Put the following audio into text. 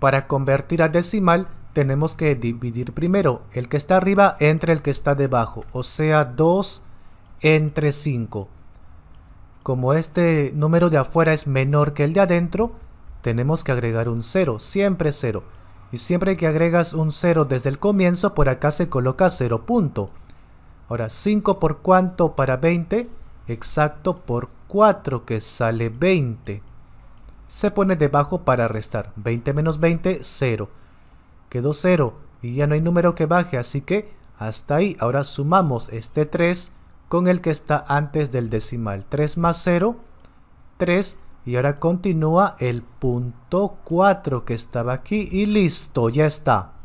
Para convertir a decimal tenemos que dividir primero el que está arriba entre el que está debajo, o sea 2 entre 5. Como este número de afuera es menor que el de adentro, tenemos que agregar un 0, siempre 0. Y siempre que agregas un 0 desde el comienzo, por acá se coloca 0 punto. Ahora, 5 por cuánto para 20? Exacto por 4 que sale 20 se pone debajo para restar. 20 menos 20, 0. Quedó 0 y ya no hay número que baje, así que hasta ahí. Ahora sumamos este 3 con el que está antes del decimal. 3 más 0, 3. Y ahora continúa el punto 4 que estaba aquí y listo, ya está.